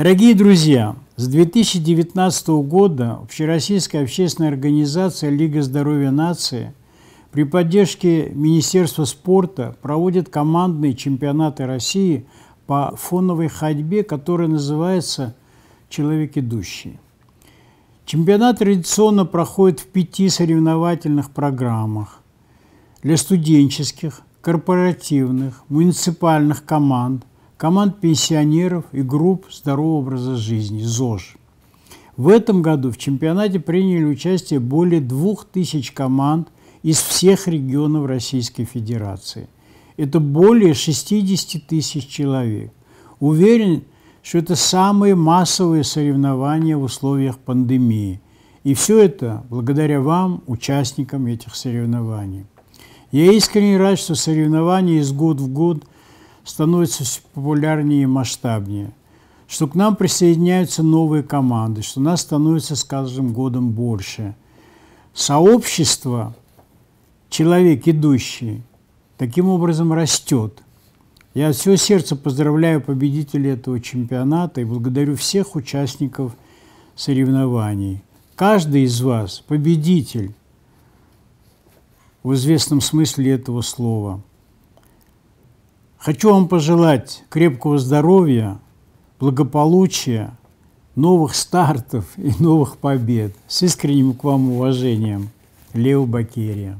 Дорогие друзья, с 2019 года Общероссийская общественная организация «Лига здоровья нации» при поддержке Министерства спорта проводит командные чемпионаты России по фоновой ходьбе, которая называется «Человек идущий». Чемпионат традиционно проходит в пяти соревновательных программах для студенческих, корпоративных, муниципальных команд, команд пенсионеров и групп здорового образа жизни, ЗОЖ. В этом году в чемпионате приняли участие более 2000 команд из всех регионов Российской Федерации. Это более 60 тысяч человек. Уверен, что это самые массовые соревнования в условиях пандемии. И все это благодаря вам, участникам этих соревнований. Я искренне рад, что соревнования из года в год – становится все популярнее и масштабнее, что к нам присоединяются новые команды, что нас становится с каждым годом больше. Сообщество, человек идущий, таким образом растет. Я от всего сердца поздравляю победителей этого чемпионата и благодарю всех участников соревнований. Каждый из вас победитель в известном смысле этого слова – Хочу вам пожелать крепкого здоровья, благополучия, новых стартов и новых побед. С искренним к вам уважением, Лео Бакерия.